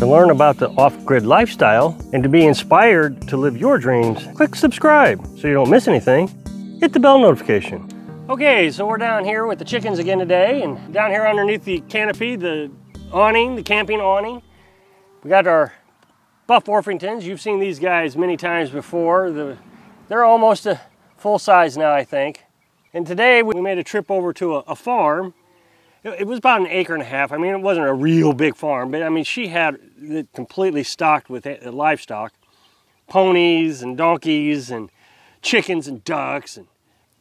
To learn about the off-grid lifestyle and to be inspired to live your dreams, click subscribe so you don't miss anything. Hit the bell notification. Okay, so we're down here with the chickens again today and down here underneath the canopy, the awning, the camping awning, we got our Buff Orpingtons. You've seen these guys many times before. The, they're almost a full size now, I think. And today we made a trip over to a, a farm it was about an acre and a half. I mean, it wasn't a real big farm, but I mean, she had it completely stocked with livestock, ponies and donkeys and chickens and ducks and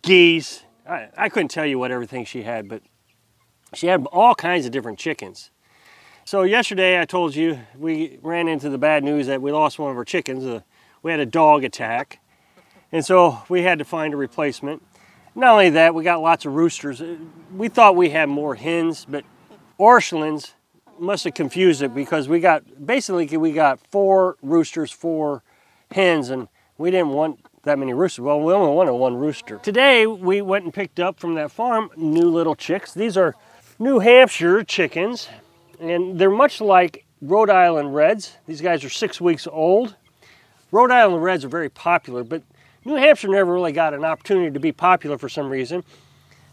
geese. I, I couldn't tell you what everything she had, but she had all kinds of different chickens. So yesterday I told you we ran into the bad news that we lost one of our chickens. Uh, we had a dog attack. And so we had to find a replacement. Not only that, we got lots of roosters. We thought we had more hens, but Orchelins must have confused it because we got, basically we got four roosters, four hens, and we didn't want that many roosters. Well, we only wanted one rooster. Today, we went and picked up from that farm new little chicks. These are New Hampshire chickens, and they're much like Rhode Island Reds. These guys are six weeks old. Rhode Island Reds are very popular, but New Hampshire never really got an opportunity to be popular for some reason.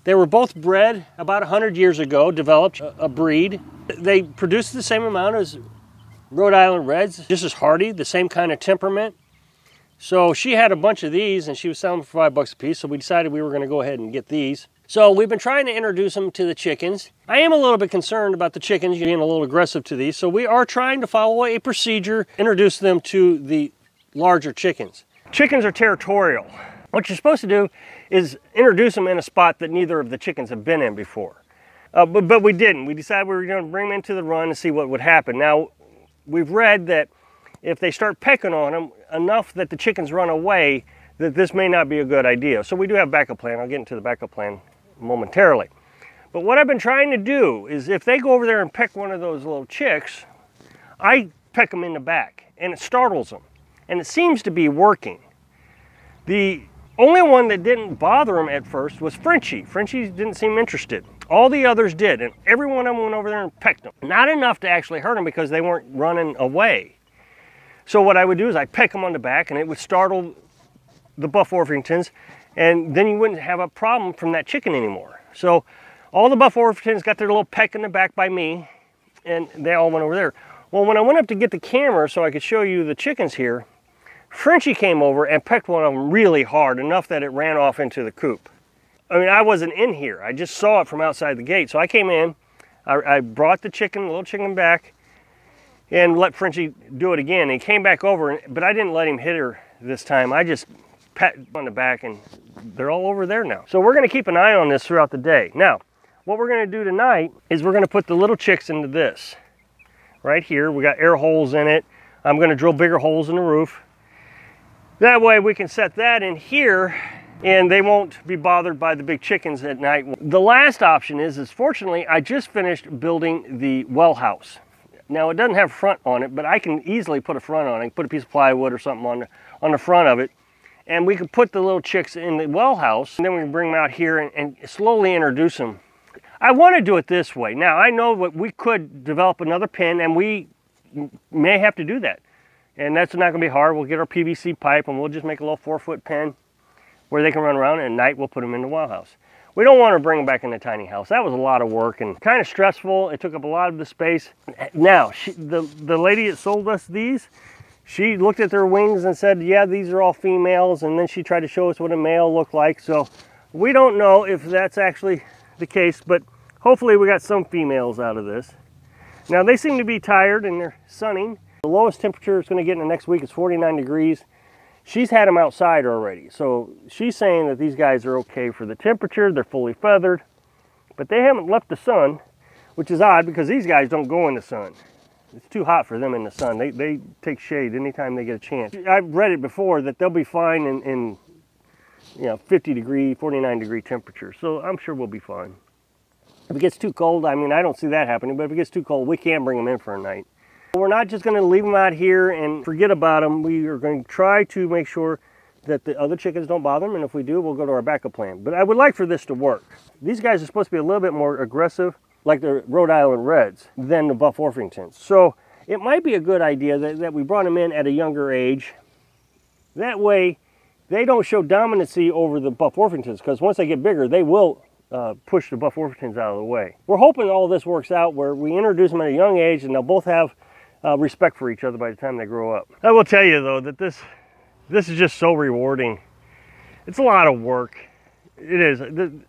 They were both bred about 100 years ago, developed a breed. They produced the same amount as Rhode Island Reds, just as hardy, the same kind of temperament. So she had a bunch of these and she was selling for five bucks a piece, so we decided we were gonna go ahead and get these. So we've been trying to introduce them to the chickens. I am a little bit concerned about the chickens being a little aggressive to these, so we are trying to follow a procedure, introduce them to the larger chickens. Chickens are territorial. What you're supposed to do is introduce them in a spot that neither of the chickens have been in before. Uh, but, but we didn't. We decided we were going to bring them into the run and see what would happen. Now, we've read that if they start pecking on them enough that the chickens run away, that this may not be a good idea. So we do have backup plan. I'll get into the backup plan momentarily. But what I've been trying to do is if they go over there and peck one of those little chicks, I peck them in the back and it startles them. And it seems to be working. The only one that didn't bother him at first was Frenchie. Frenchie didn't seem interested. All the others did, and every one of them went over there and pecked him. Not enough to actually hurt him because they weren't running away. So what I would do is I'd peck him on the back, and it would startle the Buff Orpingtons, and then you wouldn't have a problem from that chicken anymore. So all the Buff Orpingtons got their little peck in the back by me, and they all went over there. Well, when I went up to get the camera so I could show you the chickens here, Frenchie came over and pecked one of them really hard, enough that it ran off into the coop. I mean, I wasn't in here. I just saw it from outside the gate. So I came in, I, I brought the chicken, the little chicken back, and let Frenchie do it again. And he came back over, but I didn't let him hit her this time. I just pat on the back and they're all over there now. So we're gonna keep an eye on this throughout the day. Now, what we're gonna do tonight is we're gonna put the little chicks into this. Right here, we got air holes in it. I'm gonna drill bigger holes in the roof that way we can set that in here and they won't be bothered by the big chickens at night. The last option is, is fortunately, I just finished building the well house. Now it doesn't have front on it, but I can easily put a front on it, put a piece of plywood or something on the, on the front of it. And we can put the little chicks in the well house and then we can bring them out here and, and slowly introduce them. I wanna do it this way. Now I know that we could develop another pen and we may have to do that. And that's not gonna be hard. We'll get our PVC pipe and we'll just make a little four foot pen where they can run around and at night we'll put them in the wild house. We don't want to bring them back in the tiny house. That was a lot of work and kind of stressful. It took up a lot of the space. Now, she, the, the lady that sold us these, she looked at their wings and said, yeah, these are all females. And then she tried to show us what a male looked like. So we don't know if that's actually the case, but hopefully we got some females out of this. Now they seem to be tired and they're sunning. The lowest temperature it's going to get in the next week is 49 degrees. She's had them outside already, so she's saying that these guys are okay for the temperature. They're fully feathered, but they haven't left the sun, which is odd because these guys don't go in the sun. It's too hot for them in the sun. They, they take shade anytime they get a chance. I've read it before that they'll be fine in, in you know, 50 degree, 49 degree temperature. So I'm sure we'll be fine. If it gets too cold, I mean, I don't see that happening, but if it gets too cold, we can bring them in for a night. We're not just going to leave them out here and forget about them. We are going to try to make sure that the other chickens don't bother them, and if we do, we'll go to our backup plan. But I would like for this to work. These guys are supposed to be a little bit more aggressive, like the Rhode Island Reds, than the Buff Orpingtons. So it might be a good idea that, that we brought them in at a younger age. That way, they don't show dominancy over the Buff Orpingtons, because once they get bigger, they will uh, push the Buff Orpingtons out of the way. We're hoping all this works out where we introduce them at a young age, and they'll both have uh, respect for each other by the time they grow up. I will tell you though that this this is just so rewarding. It's a lot of work. It is.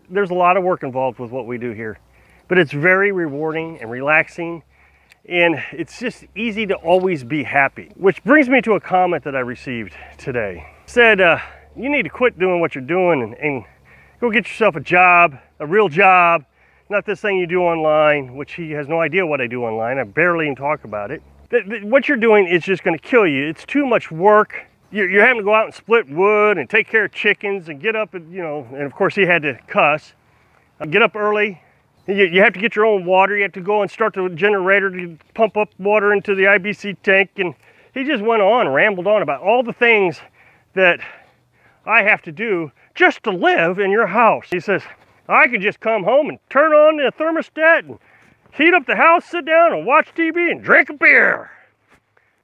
There's a lot of work involved with what we do here, but it's very rewarding and relaxing, and it's just easy to always be happy. Which brings me to a comment that I received today. It said, uh, "You need to quit doing what you're doing and, and go get yourself a job, a real job." Not this thing you do online, which he has no idea what I do online. I barely even talk about it what you're doing is just going to kill you. It's too much work. You're, you're, having to go out and split wood and take care of chickens and get up, and, you know, and of course he had to cuss. Uh, get up early. You, you have to get your own water. You have to go and start the generator to pump up water into the IBC tank. And he just went on, rambled on about all the things that I have to do just to live in your house. He says, I can just come home and turn on the thermostat and heat up the house, sit down and watch TV and drink a beer.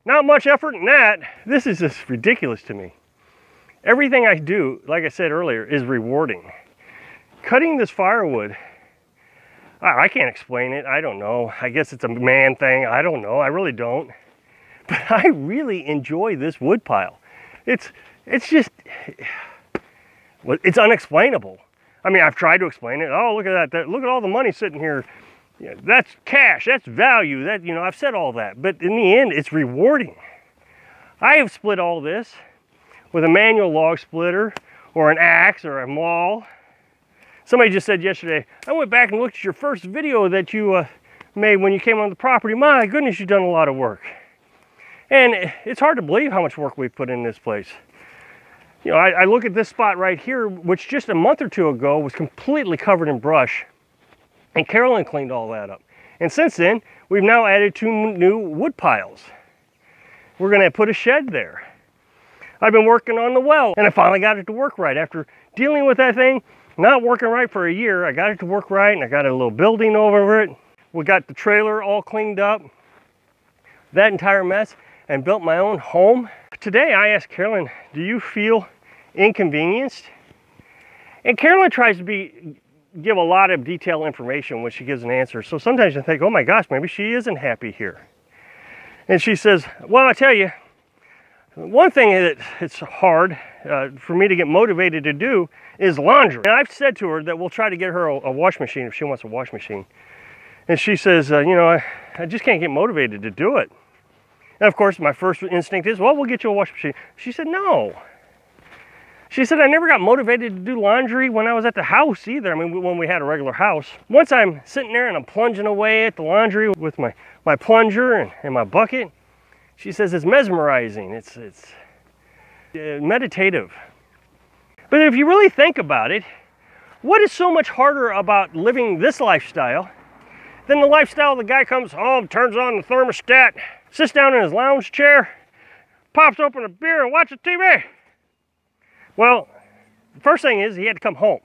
Not much effort in that. This is just ridiculous to me. Everything I do, like I said earlier, is rewarding. Cutting this firewood, I, I can't explain it. I don't know. I guess it's a man thing. I don't know. I really don't. But I really enjoy this wood pile. It's, it's just, it's unexplainable. I mean, I've tried to explain it. Oh, look at that. Look at all the money sitting here yeah, that's cash, that's value, that you know, I've said all that, but in the end it's rewarding. I have split all this with a manual log splitter or an axe or a maul. Somebody just said yesterday, I went back and looked at your first video that you uh, made when you came on the property. My goodness, you've done a lot of work. And it's hard to believe how much work we've put in this place. You know, I, I look at this spot right here, which just a month or two ago was completely covered in brush and Carolyn cleaned all that up. And since then, we've now added two new wood piles. We're gonna put a shed there. I've been working on the well and I finally got it to work right after dealing with that thing, not working right for a year. I got it to work right and I got a little building over it. We got the trailer all cleaned up, that entire mess, and built my own home. Today I asked Carolyn, do you feel inconvenienced? And Carolyn tries to be give a lot of detailed information when she gives an answer. So sometimes you think, oh my gosh, maybe she isn't happy here. And she says, well, I tell you, one thing that it's hard uh, for me to get motivated to do is laundry. And I've said to her that we'll try to get her a, a wash machine if she wants a wash machine. And she says, uh, you know, I, I just can't get motivated to do it. And of course, my first instinct is, well, we'll get you a wash machine. She said, no, she said, I never got motivated to do laundry when I was at the house either. I mean, when we had a regular house. Once I'm sitting there and I'm plunging away at the laundry with my, my plunger and, and my bucket, she says it's mesmerizing. It's, it's uh, meditative. But if you really think about it, what is so much harder about living this lifestyle than the lifestyle the guy comes home, turns on the thermostat, sits down in his lounge chair, pops open a beer and watches TV? Well, the first thing is he had to come home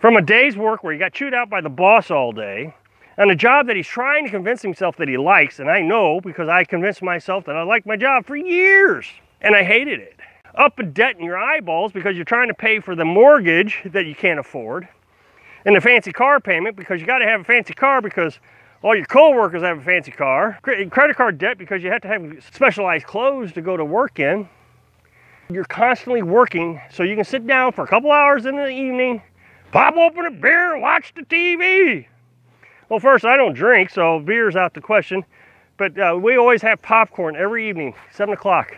from a day's work where he got chewed out by the boss all day and a job that he's trying to convince himself that he likes. And I know because I convinced myself that I liked my job for years and I hated it. Up a debt in your eyeballs because you're trying to pay for the mortgage that you can't afford and the fancy car payment because you got to have a fancy car because all your coworkers have a fancy car. Credit card debt because you have to have specialized clothes to go to work in. You're constantly working, so you can sit down for a couple hours in the evening, pop open a beer, watch the TV. Well, first, I don't drink, so beer's out the question. But uh, we always have popcorn every evening, 7 o'clock.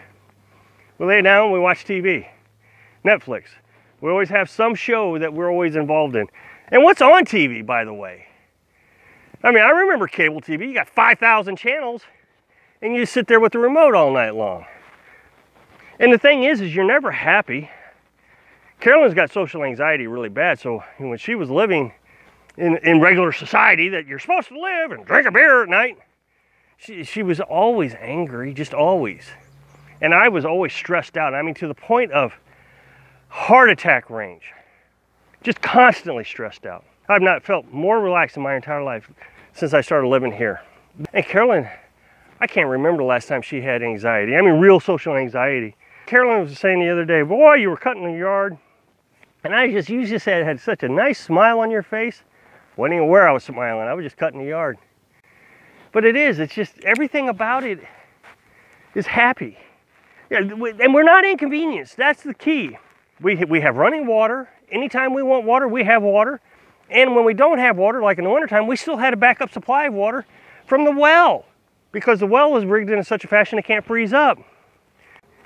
We lay down, we watch TV, Netflix. We always have some show that we're always involved in. And what's on TV, by the way? I mean, I remember cable TV. You got 5,000 channels, and you sit there with the remote all night long. And the thing is, is you're never happy. Carolyn's got social anxiety really bad. So when she was living in, in regular society that you're supposed to live and drink a beer at night, she, she was always angry, just always. And I was always stressed out. I mean, to the point of heart attack range, just constantly stressed out. I've not felt more relaxed in my entire life since I started living here. And Carolyn, I can't remember the last time she had anxiety. I mean, real social anxiety. Carolyn was saying the other day, boy, you were cutting the yard. And I just, you just had, had such a nice smile on your face. Wasn't even where I was smiling. I was just cutting the yard. But it is, it's just, everything about it is happy. Yeah, and we're not inconvenienced. That's the key. We, we have running water. Anytime we want water, we have water. And when we don't have water, like in the wintertime, we still had a backup supply of water from the well because the well was rigged in such a fashion it can't freeze up.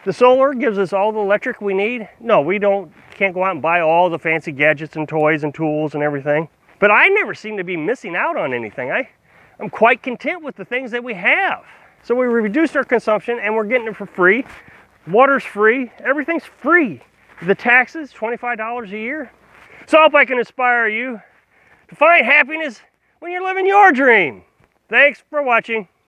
The solar gives us all the electric we need. No, we don't can't go out and buy all the fancy gadgets and toys and tools and everything. But I never seem to be missing out on anything. I, I'm quite content with the things that we have. So we reduced our consumption and we're getting it for free. Water's free, everything's free. The taxes, $25 a year. So I hope I can inspire you to find happiness when you're living your dream. Thanks for watching.